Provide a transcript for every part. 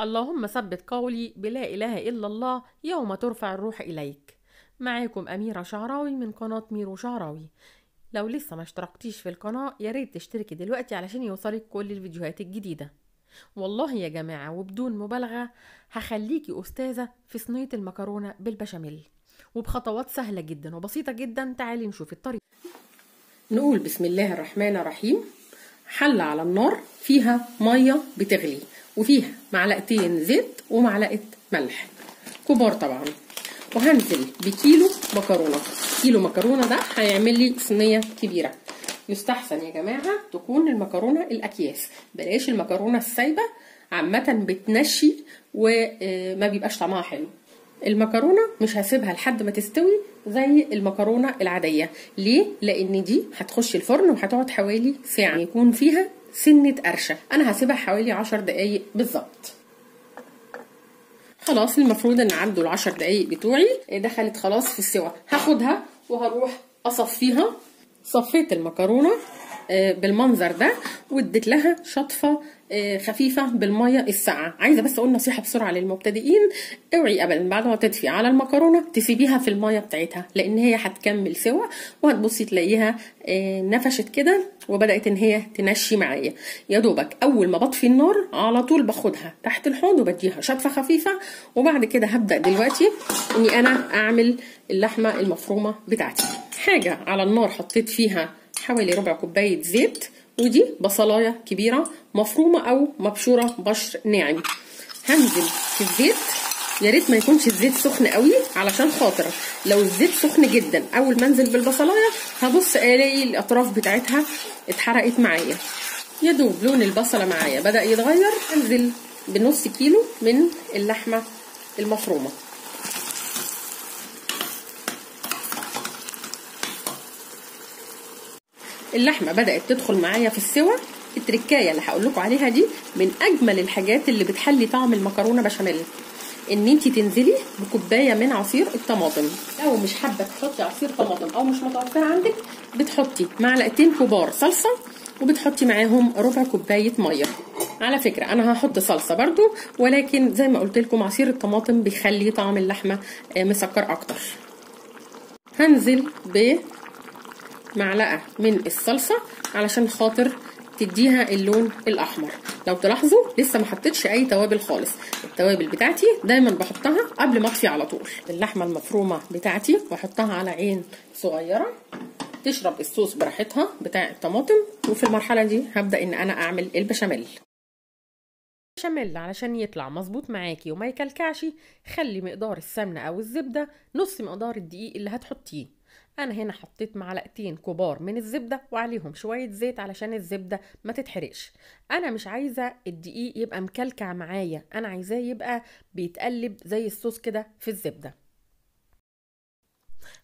اللهم ثبت قولي بلا إله إلا الله يوم ترفع الروح إليك معاكم أميرة شعراوي من قناة ميرو شعراوي لو لسه ما اشتركتيش في القناة ياريت تشتركي دلوقتي علشان يوصلك كل الفيديوهات الجديدة والله يا جماعة وبدون مبالغة هخليكي أستاذة في صنية المكرونة بالبشاميل وبخطوات سهلة جدا وبسيطة جدا تعالي نشوف الطريقة نقول بسم الله الرحمن الرحيم حلة على النار فيها مية بتغلي وفيها معلقتين زيت ومعلقة ملح كبار طبعا وهنزل بكيلو مكرونة كيلو مكرونة ده هيعمل لي صينية كبيرة يستحسن يا جماعة تكون المكرونة الأكياس بلاش المكرونة السايبة عامة بتنشي وما بيبقاش طعمها حلو المكرونة مش هسيبها لحد ما تستوي زي المكرونة العادية ليه؟ لأن دي هتخش الفرن وهتقعد حوالي ساعة يكون فيها سنة قرشة أنا هسيبها حوالي عشر دقايق بالظبط خلاص المفروض ان عدوا العشر دقايق بتوعي إيه، دخلت خلاص في السوا هاخدها وهروح اصفيها صفيت المكرونه آه، بالمنظر ده واديت لها شطفه آه، خفيفه بالميه الساقعه عايزه بس اقول نصيحه بسرعه للمبتدئين اوعي ابدا بعد ما تدفي على المكرونه تسيبيها في الميه بتاعتها لان هي هتكمل سوا وهتبصي تلاقيها آه، نفشت كده وبدات ان هي تنشي معايا يا دوبك اول ما بطفي النار على طول باخدها تحت الحوض وبديها شطفه خفيفه وبعد كده هبدا دلوقتي اني انا اعمل اللحمه المفرومه بتاعتي حاجه على النار حطيت فيها حوالي ربع كوباية زيت ودي بصلاية كبيرة مفرومة أو مبشورة بشر ناعم هنزل في الزيت يا ريت ما يكونش الزيت سخن قوي علشان خاطر لو الزيت سخن جدا اول ما انزل بالبصلايه هبص الاقي الاطراف بتاعتها اتحرقت معايا يا دوب لون البصله معايا بدا يتغير انزل بنص كيلو من اللحمه المفرومه اللحمه بدات تدخل معايا في السوى التركايه اللي هقول لكم عليها دي من اجمل الحاجات اللي بتحلي طعم المكرونه بشاميل ان انت تنزلي بكوبايه من عصير الطماطم لو مش حابه تحطي عصير طماطم او مش متوفر عندك بتحطي معلقتين كبار صلصه وبتحطي معاهم ربع كوبايه ميه على فكره انا هحط صلصه برده ولكن زي ما قلت لكم عصير الطماطم بيخلي طعم اللحمه آه، مسكر اكتر هنزل ب معلقه من الصلصه علشان خاطر تديها اللون الاحمر لو تلاحظوا لسه ما حطيتش اي توابل خالص التوابل بتاعتي دايما بحطها قبل ما اطفي على طول اللحمه المفرومه بتاعتي بحطها على عين صغيره تشرب الصوص براحتها بتاع الطماطم وفي المرحله دي هبدا ان انا اعمل البشاميل البشاميل علشان يطلع مظبوط معاكي وما يكلكعش خلي مقدار السمنه او الزبده نص مقدار الدقيق اللي هتحطيه انا هنا حطيت معلقتين كبار من الزبده وعليهم شويه زيت علشان الزبده ما تتحرقش انا مش عايزه الدقيق يبقى مكلكع معايا انا عايزاه يبقى بيتقلب زي الصوص كده في الزبده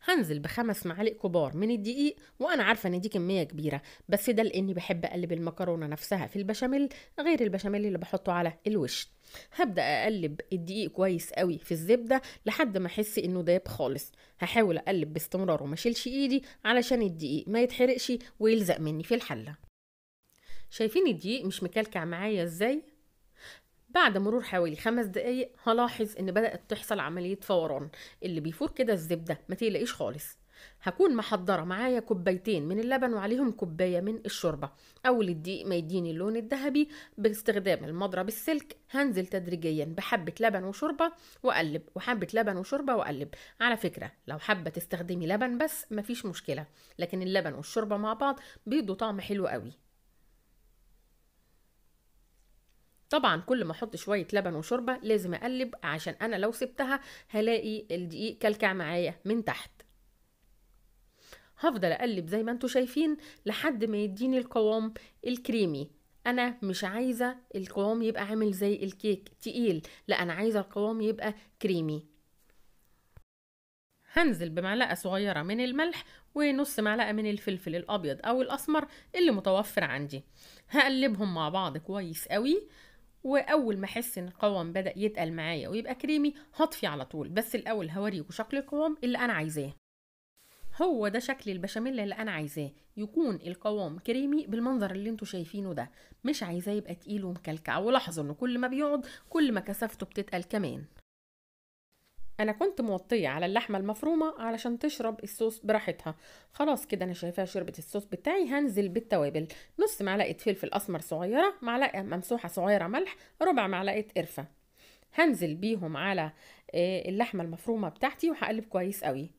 هنزل بخمس معالق كبار من الدقيق وانا عارفه ان دي كميه كبيره بس ده لاني بحب اقلب المكرونه نفسها في البشاميل غير البشاميل اللي بحطه على الوش هبدا اقلب الدقيق كويس قوي في الزبده لحد ما احس انه داب خالص هحاول اقلب باستمرار وما اشيلش ايدي علشان الدقيق ما يتحرقش ويلزق مني في الحله شايفين الدقيق مش مكلكع معايا ازاي بعد مرور حوالي خمس دقايق هلاحظ ان بدأت تحصل عملية فوران اللي بيفور كده الزبدة ما تقلقيش خالص هكون محضرة معايا كوبايتين من اللبن وعليهم كوباية من الشوربة أول الدقيق ما يديني اللون الذهبي باستخدام المضرب السلك هنزل تدريجيا بحبة لبن وشوربة وأقلب وحبة لبن وشوربة وأقلب على فكرة لو حابة تستخدمي لبن بس مفيش مشكلة لكن اللبن والشوربة مع بعض بيدوا طعم حلو قوي طبعا كل ما احط شويه لبن وشوربه لازم اقلب عشان انا لو سبتها هلاقي الدقيق كلكع معايا من تحت هفضل اقلب زي ما انتم شايفين لحد ما يديني القوام الكريمي انا مش عايزه القوام يبقى عامل زي الكيك تقيل لا انا عايزه القوام يبقى كريمي هنزل بمعلقه صغيره من الملح ونص معلقه من الفلفل الابيض او الاسمر اللي متوفر عندي هقلبهم مع بعض كويس قوي واول ما احس ان القوام بدا يتقل معايا ويبقى كريمي هطفي على طول بس الاول هوريكم شكل القوام اللي انا عايزاه هو ده شكل البشاميل اللي انا عايزاه يكون القوام كريمي بالمنظر اللي انتوا شايفينه ده مش عايزاه يبقى تقيل ومكلكع ولاحظوا انه كل ما بيقعد كل ما كثافته بتتقل كمان انا كنت موطيه على اللحمه المفرومه علشان تشرب الصوص براحتها خلاص كده انا شايفاها شربت الصوص بتاعي هنزل بالتوابل نص معلقه فلفل اسمر صغيره معلقه ممسوحه صغيره ملح ربع معلقه قرفه هنزل بيهم على آه، اللحمه المفرومه بتاعتي وهقلب كويس قوي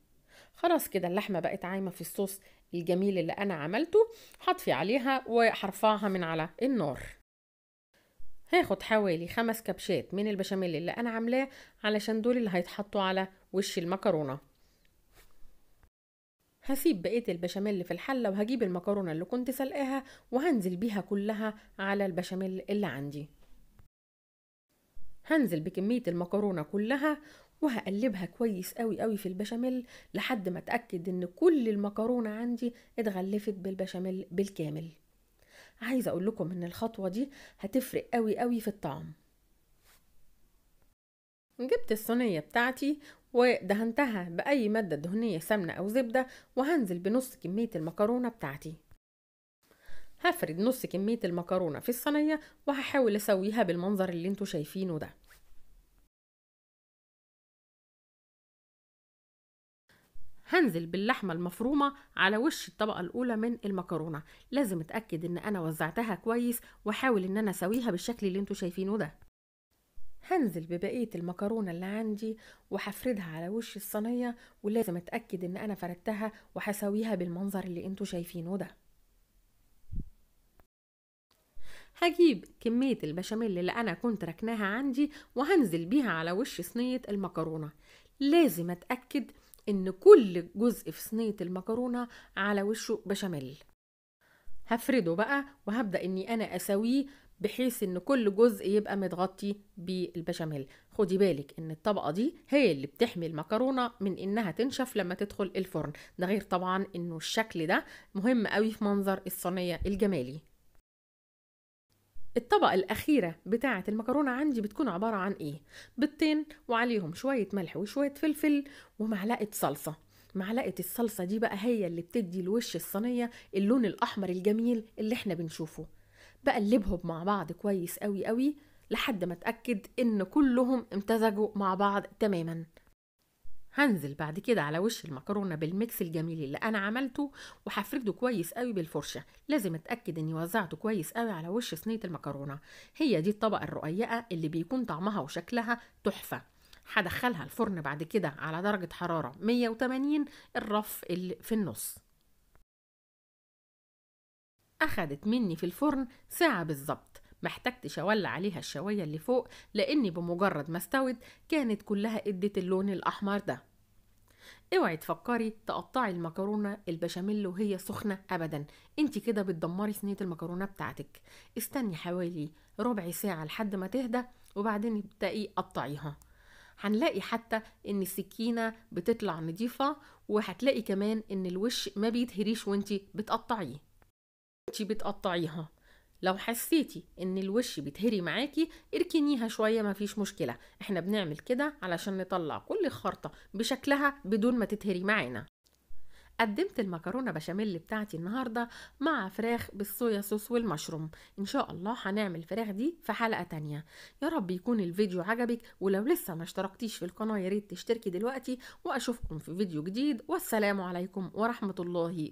خلاص كده اللحمه بقت عايمه في الصوص الجميل اللي انا عملته هطفي عليها وهرفعها من على النار هاخد حوالي خمس كبشات من البشاميل اللي انا عاملاه علشان دول اللي هيتحطوا على وش المكرونه هسيب بقيه البشاميل في الحله وهجيب المكرونه اللي كنت سلقاها وهنزل بيها كلها على البشاميل اللي عندي هنزل بكميه المكرونه كلها وهقلبها كويس قوي قوي في البشاميل لحد ما اتاكد ان كل المكرونه عندي اتغلفت بالبشاميل بالكامل عايزه اقول لكم ان الخطوه دي هتفرق قوي قوي في الطعم جبت الصينيه بتاعتي ودهنتها باي ماده دهنيه سمنه او زبده وهنزل بنص كميه المكرونه بتاعتي هفرد نص كميه المكرونه في الصينيه وهحاول اسويها بالمنظر اللي انتوا شايفينه ده هنزل باللحمة المفرومة على وش الطبقة الأولى من المكرونة لازم أتأكد إن أنا وزعتها كويس وأحاول إن أنا أسويها بالشكل اللي انتوا شايفينه ده هنزل ببقية المكرونة اللي عندي وهفردها على وش الصينية ولازم أتأكد إن أنا فردتها وحسويها بالمنظر اللي انتوا شايفينه ده هجيب كمية البشاميل اللي أنا كنت ركناها عندي وهنزل بيها على وش صينية المكرونة لازم أتأكد ان كل جزء في صينيه المكرونه على وشه بشاميل هفرده بقى وهبدا اني انا اسويه بحيث ان كل جزء يبقى متغطي بالبشاميل خدي بالك ان الطبقه دي هي اللي بتحمي المكرونه من انها تنشف لما تدخل الفرن ده غير طبعا انه الشكل ده مهم قوي في منظر الصينيه الجمالي الطبقة الأخيرة بتاعة المكرونة عندي بتكون عبارة عن إيه؟ بيضتين وعليهم شوية ملح وشوية فلفل ومعلقة صلصة معلقة الصلصة دي بقى هي اللي بتدي لوش الصينية اللون الأحمر الجميل اللي احنا بنشوفه بقلبهم مع بعض كويس قوي قوي لحد ما اتأكد إن كلهم امتزجوا مع بعض تماماً هنزل بعد كده على وش المكرونه بالميكس الجميل اللي انا عملته وهفرده كويس قوي بالفرشه لازم اتاكد اني وزعته كويس قوي على وش صينيه المكرونه هي دي الطبقه الرقيقه اللي بيكون طعمها وشكلها تحفه هدخلها الفرن بعد كده على درجه حراره 180 الرف اللي في النص أخدت مني في الفرن ساعة بالظبط ما احتجتش اولع عليها الشوايه اللي فوق لاني بمجرد ما استوت كانت كلها ادت اللون الاحمر ده اوعي تفكري تقطعي المكرونه البشاميل وهي سخنه ابدا انت كده بتدمري صينيه المكرونه بتاعتك استني حوالي ربع ساعه لحد ما تهدى وبعدين ابدأي قطعيها هنلاقي حتى ان السكينه بتطلع نضيفه وهتلاقي كمان ان الوش ما بيتهريش وانت بتقطعيه انت بتقطعيها لو حسيتي ان الوش بتهري معاكي اركنيها شويه مفيش مشكله احنا بنعمل كده علشان نطلع كل خرطه بشكلها بدون ما تتهري معانا قدمت المكرونة بشاميل بتاعتي النهاردة مع فراخ بالصويا صوص والمشروم إن شاء الله هنعمل فراخ دي في حلقة تانية يا رب يكون الفيديو عجبك ولو لسه ما اشتركتيش في القناة ياريت تشتركي دلوقتي وأشوفكم في فيديو جديد والسلام عليكم ورحمة الله